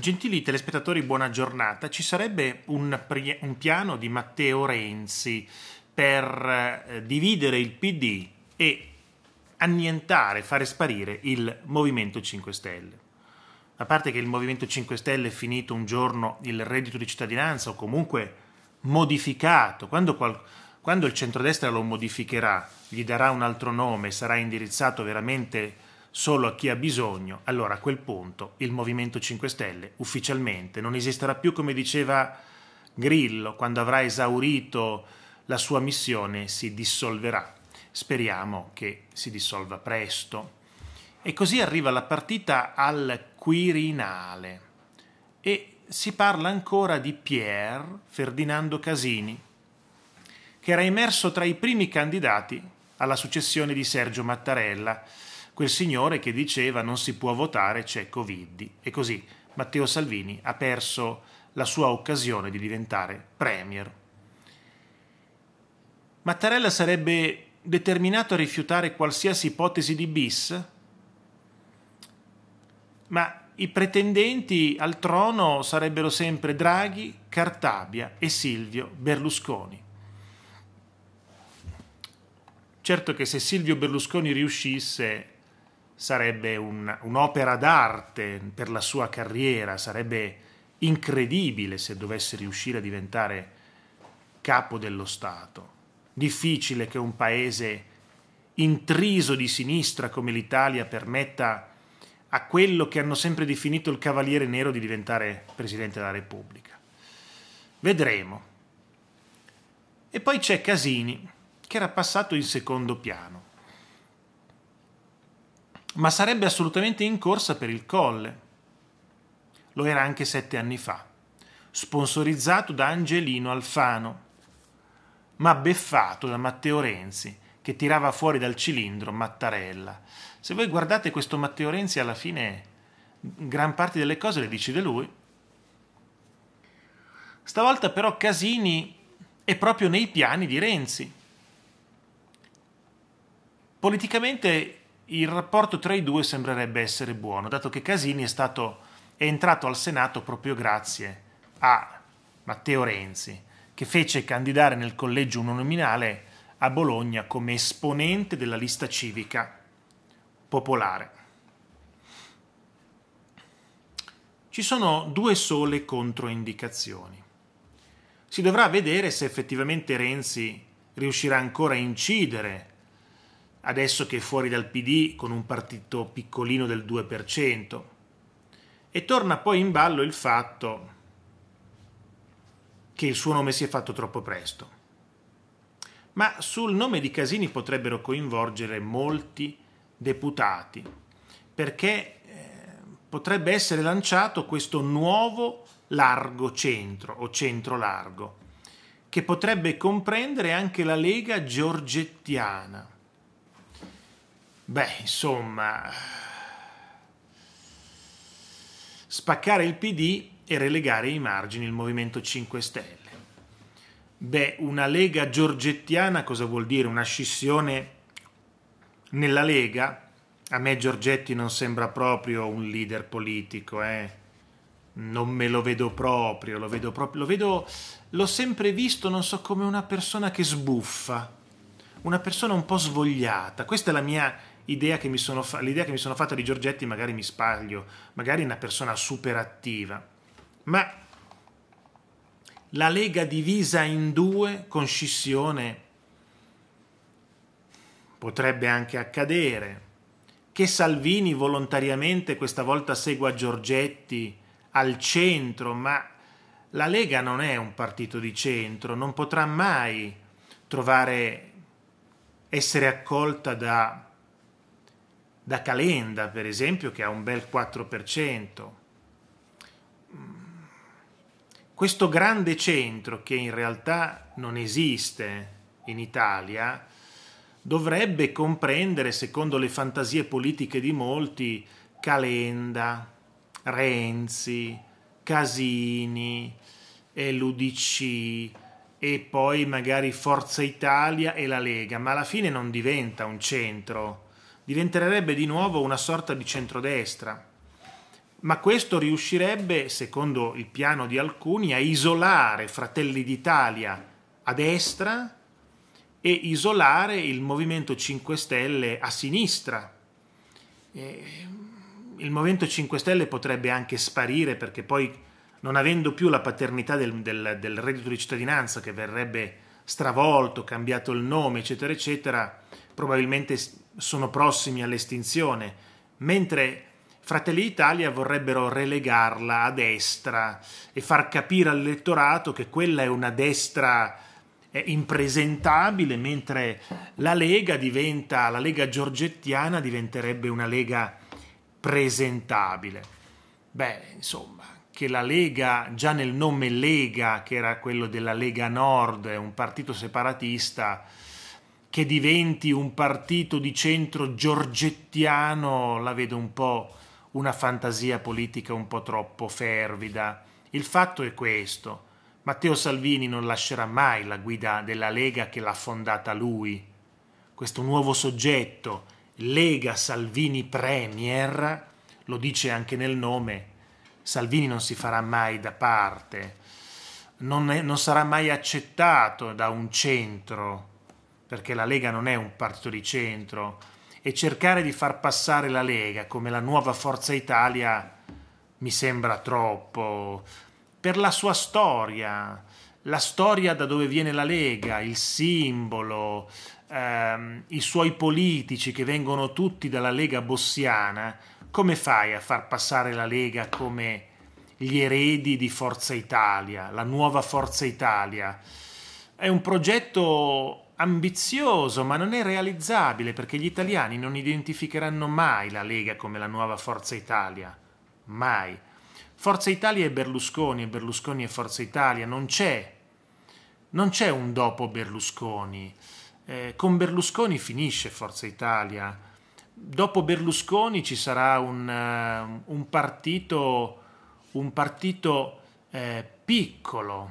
Gentili telespettatori, buona giornata. Ci sarebbe un, un piano di Matteo Renzi per eh, dividere il PD e annientare, fare sparire il Movimento 5 Stelle. A parte che il Movimento 5 Stelle è finito un giorno il reddito di cittadinanza o comunque modificato, quando, qual- quando il centrodestra lo modificherà, gli darà un altro nome, sarà indirizzato veramente solo a chi ha bisogno, allora a quel punto il Movimento 5 Stelle ufficialmente non esisterà più come diceva Grillo, quando avrà esaurito la sua missione si dissolverà. Speriamo che si dissolva presto. E così arriva la partita al Quirinale e si parla ancora di Pierre Ferdinando Casini, che era emerso tra i primi candidati alla successione di Sergio Mattarella quel signore che diceva non si può votare, c'è Covid. E così Matteo Salvini ha perso la sua occasione di diventare premier. Mattarella sarebbe determinato a rifiutare qualsiasi ipotesi di bis? Ma i pretendenti al trono sarebbero sempre Draghi, Cartabia e Silvio Berlusconi. Certo che se Silvio Berlusconi riuscisse sarebbe un, un'opera d'arte per la sua carriera, sarebbe incredibile se dovesse riuscire a diventare capo dello Stato. Difficile che un paese intriso di sinistra come l'Italia permetta a quello che hanno sempre definito il Cavaliere Nero di diventare Presidente della Repubblica. Vedremo. E poi c'è Casini, che era passato in secondo piano ma sarebbe assolutamente in corsa per il colle. Lo era anche sette anni fa, sponsorizzato da Angelino Alfano, ma beffato da Matteo Renzi, che tirava fuori dal cilindro Mattarella. Se voi guardate questo Matteo Renzi, alla fine gran parte delle cose le decide lui. Stavolta però Casini è proprio nei piani di Renzi. Politicamente il rapporto tra i due sembrerebbe essere buono, dato che Casini è, stato, è entrato al Senato proprio grazie a Matteo Renzi, che fece candidare nel collegio uninominale a Bologna come esponente della lista civica popolare. Ci sono due sole controindicazioni. Si dovrà vedere se effettivamente Renzi riuscirà ancora a incidere adesso che è fuori dal PD con un partito piccolino del 2%. E torna poi in ballo il fatto che il suo nome si è fatto troppo presto. Ma sul nome di Casini potrebbero coinvolgere molti deputati, perché eh, potrebbe essere lanciato questo nuovo largo centro o centro largo, che potrebbe comprendere anche la Lega giorgettiana Beh, insomma, spaccare il PD e relegare i margini il Movimento 5 Stelle. Beh, una Lega giorgettiana cosa vuol dire? Una scissione nella Lega? A me Giorgetti non sembra proprio un leader politico, eh. Non me lo vedo proprio, lo vedo proprio, lo vedo, l'ho sempre visto, non so, come una persona che sbuffa, una persona un po' svogliata. Questa è la mia l'idea che mi sono, fa- che mi sono fatta di Giorgetti, magari mi sbaglio, magari è una persona super attiva, ma la Lega divisa in due con scissione potrebbe anche accadere, che Salvini volontariamente questa volta segua Giorgetti al centro, ma la Lega non è un partito di centro, non potrà mai trovare essere accolta da da Calenda, per esempio, che ha un bel 4%. Questo grande centro, che in realtà non esiste in Italia, dovrebbe comprendere, secondo le fantasie politiche di molti, Calenda, Renzi, Casini, e l'UDC e poi magari Forza Italia e la Lega, ma alla fine non diventa un centro diventerebbe di nuovo una sorta di centrodestra. Ma questo riuscirebbe, secondo il piano di alcuni, a isolare Fratelli d'Italia a destra e isolare il Movimento 5 Stelle a sinistra. il Movimento 5 Stelle potrebbe anche sparire perché poi, non avendo più la paternità del, del, del reddito di cittadinanza che verrebbe stravolto, cambiato il nome, eccetera, eccetera, probabilmente sono prossimi all'estinzione, mentre Fratelli d'Italia vorrebbero relegarla a destra e far capire all'elettorato che quella è una destra eh, impresentabile, mentre la Lega diventa, la Lega giorgettiana diventerebbe una Lega presentabile. Beh, insomma, che la Lega, già nel nome Lega, che era quello della Lega Nord, un partito separatista, che diventi un partito di centro giorgettiano, la vedo un po' una fantasia politica un po' troppo fervida. Il fatto è questo. Matteo Salvini non lascerà mai la guida della Lega che l'ha fondata lui. Questo nuovo soggetto, Lega Salvini Premier, lo dice anche nel nome, Salvini non si farà mai da parte, non, è, non sarà mai accettato da un centro, perché la Lega non è un partito di centro, e cercare di far passare la Lega come la nuova Forza Italia mi sembra troppo, per la sua storia, la storia da dove viene la Lega, il simbolo, ehm, i suoi politici che vengono tutti dalla Lega bossiana, come fai a far passare la Lega come gli eredi di Forza Italia, la nuova Forza Italia? È un progetto ambizioso, ma non è realizzabile perché gli italiani non identificheranno mai la Lega come la nuova Forza Italia. Mai. Forza Italia è Berlusconi e Berlusconi è Forza Italia, non c'è. Non c'è un dopo Berlusconi. Eh, con Berlusconi finisce Forza Italia dopo Berlusconi ci sarà un, eh, un partito, un partito eh, piccolo,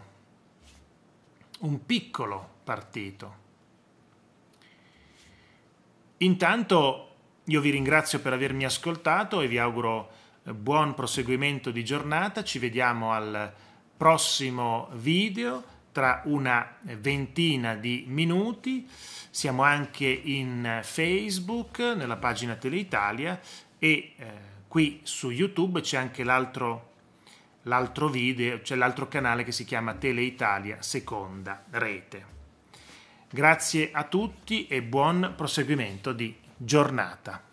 un piccolo partito. Intanto io vi ringrazio per avermi ascoltato e vi auguro eh, buon proseguimento di giornata, ci vediamo al prossimo video tra una ventina di minuti. Siamo anche in Facebook, nella pagina Teleitalia e eh, qui su YouTube c'è anche l'altro, l'altro video, c'è l'altro canale che si chiama Teleitalia Seconda Rete. Grazie a tutti e buon proseguimento di giornata.